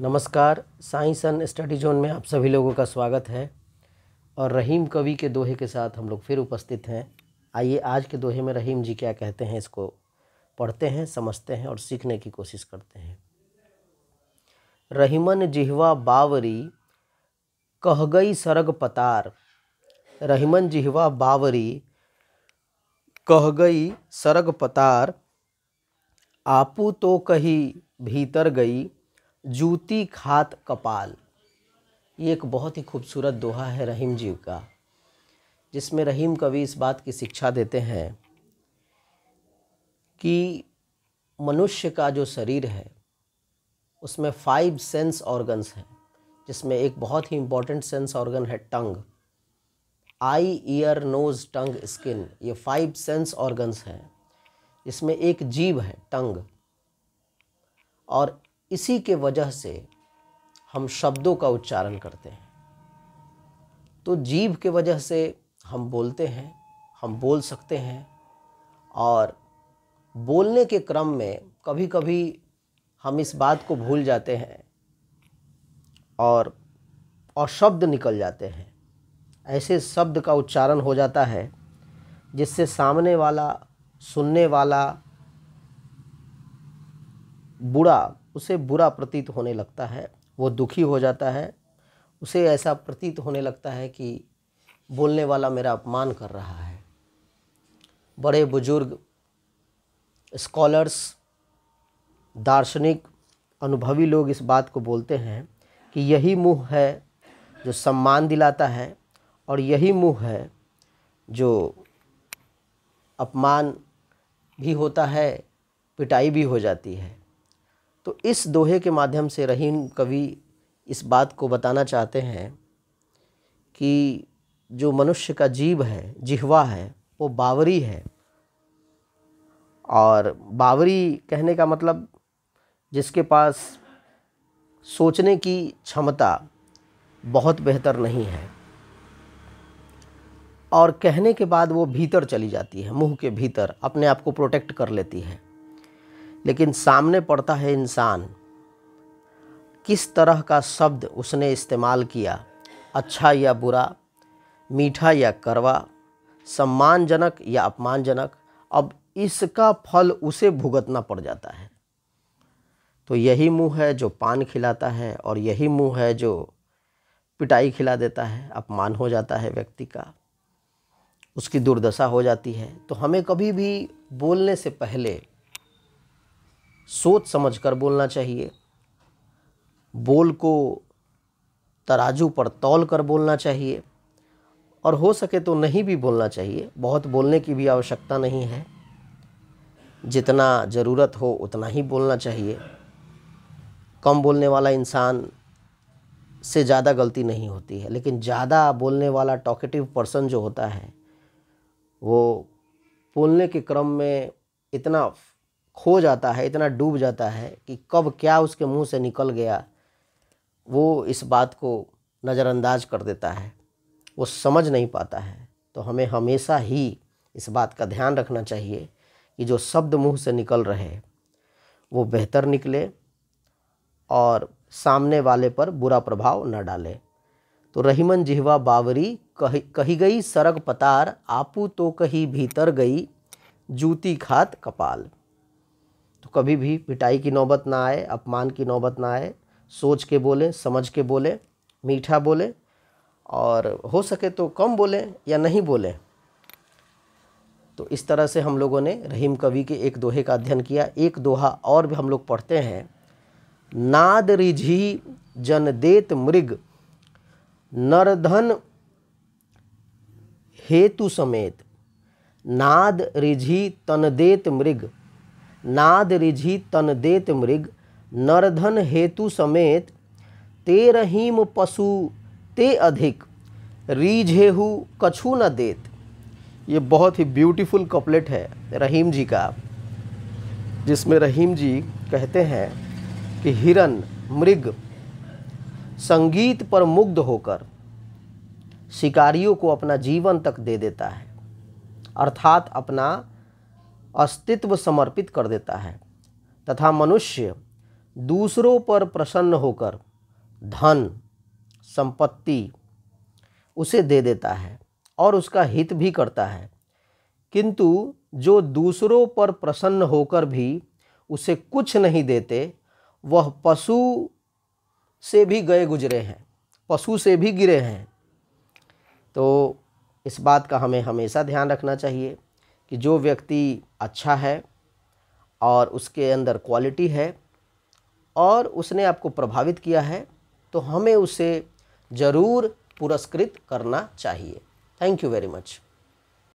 नमस्कार science and study zone में आप सभी लोगों का स्वागत है और रहीम कवि के दोहे के साथ हम लोग फिर उपस्थित हैं आइए आज के दोहे में रहीम जी क्या कहते हैं इसको पढ़ते हैं समझते हैं और सीखने की कोशिश करते हैं रहीमन जिहवा बावरी कह गई सरग पतार रहीमन जिहवा बावरी कह गई सरग पतार आपू तो कही भीतर गई जूती खात कपाल ये एक बहुत ही खूबसूरत दोहा है रहीम जीव का जिसमें रहीम कवि इस बात की शिक्षा देते हैं कि मनुष्य का जो शरीर है उसमें फाइव सेंस ऑर्गन्स हैं जिसमें एक बहुत ही इम्पॉर्टेंट सेंस ऑर्गन है tongue eye ear nose tongue skin ये फाइव सेंस ऑर्गन्स हैं इसमें एक जीव है टंग और इसी के वजह से हम शब्दों का उच्चारण करते हैं तो जीभ के वजह से हम बोलते हैं हम बोल सकते हैं और बोलने के क्रम में कभी कभी हम इस बात को भूल जाते हैं और और शब्द निकल जाते हैं ऐसे शब्द का उच्चारण हो जाता है जिससे सामने वाला सुनने वाला बुरा उसे बुरा प्रतीत होने लगता है वो दुखी हो जाता है उसे ऐसा प्रतीत होने लगता है कि बोलने वाला मेरा अपमान कर रहा है बड़े बुजुर्ग स्कॉलर्स दार्शनिक अनुभवी लोग इस बात को बोलते हैं कि यही मुँह है जो सम्मान दिलाता है और यही मुँह है जो अपमान भी होता है पिटाई भी हो जाती है तो इस दोहे के माध्यम से रहीम कवि इस बात को बताना चाहते हैं कि जो मनुष्य का जीव है जिहवा है वो बावरी है और बावरी कहने का मतलब जिसके पास सोचने की क्षमता बहुत बेहतर नहीं है और कहने के बाद वो भीतर चली जाती है मुंह के भीतर अपने आप को प्रोटेक्ट कर लेती है लेकिन सामने पड़ता है इंसान किस तरह का शब्द उसने इस्तेमाल किया अच्छा या बुरा मीठा या करवा सम्मानजनक या अपमानजनक अब इसका फल उसे भुगतना पड़ जाता है तो यही मुंह है जो पान खिलाता है और यही मुंह है जो पिटाई खिला देता है अपमान हो जाता है व्यक्ति का उसकी दुर्दशा हो जाती है तो हमें कभी भी बोलने से पहले सोच समझ कर बोलना चाहिए बोल को तराजू पर तौल कर बोलना चाहिए और हो सके तो नहीं भी बोलना चाहिए बहुत बोलने की भी आवश्यकता नहीं है जितना ज़रूरत हो उतना ही बोलना चाहिए कम बोलने वाला इंसान से ज़्यादा गलती नहीं होती है लेकिन ज़्यादा बोलने वाला टॉकेटिव पर्सन जो होता है वो बोलने के क्रम में इतना खो जाता है इतना डूब जाता है कि कब क्या उसके मुंह से निकल गया वो इस बात को नज़रअंदाज कर देता है वो समझ नहीं पाता है तो हमें हमेशा ही इस बात का ध्यान रखना चाहिए कि जो शब्द मुंह से निकल रहे वो बेहतर निकले और सामने वाले पर बुरा प्रभाव न डाले तो रहीमन जिहवा बावरी कही कही गई सड़क पतार आपू तो कही भीतर गई जूती खात कपाल तो कभी भी पिटाई की नौबत ना आए अपमान की नौबत ना आए सोच के बोलें समझ के बोलें मीठा बोलें और हो सके तो कम बोलें या नहीं बोलें तो इस तरह से हम लोगों ने रहीम कवि के एक दोहे का अध्ययन किया एक दोहा और भी हम लोग पढ़ते हैं नाद रिझी जन देत मृग नरधन हेतु समेत नाद रिझी तन देत मृग नाद रिझि तन देत मृग नरधन हेतु समेत ते रहीम पशु ते अधिक रिझेहु कछु न देत ये बहुत ही ब्यूटीफुल कपलेट है रहीम जी का जिसमें रहीम जी कहते हैं कि हिरन मृग संगीत पर मुग्ध होकर शिकारियों को अपना जीवन तक दे देता है अर्थात अपना अस्तित्व समर्पित कर देता है तथा मनुष्य दूसरों पर प्रसन्न होकर धन संपत्ति उसे दे देता है और उसका हित भी करता है किंतु जो दूसरों पर प्रसन्न होकर भी उसे कुछ नहीं देते वह पशु से भी गए गुजरे हैं पशु से भी गिरे हैं तो इस बात का हमें हमेशा ध्यान रखना चाहिए कि जो व्यक्ति अच्छा है और उसके अंदर क्वालिटी है और उसने आपको प्रभावित किया है तो हमें उसे ज़रूर पुरस्कृत करना चाहिए थैंक यू वेरी मच